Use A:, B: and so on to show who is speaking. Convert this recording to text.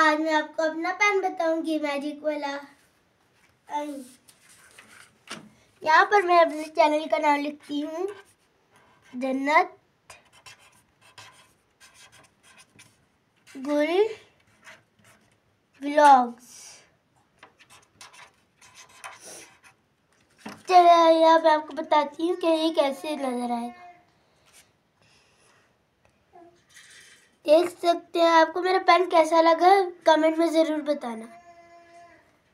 A: आज मैं आपको अपना पेन बताऊंगी मैजिक वाला यहाँ पर मैं अपने चैनल का नाम लिखती हूँ जन्नत गुल ब्लॉग्स चलिए यहाँ मैं आपको बताती हूँ कि ये कैसे नज़र आएगा देख सकते हैं आपको मेरा पेन कैसा लगा कमेंट में ज़रूर बताना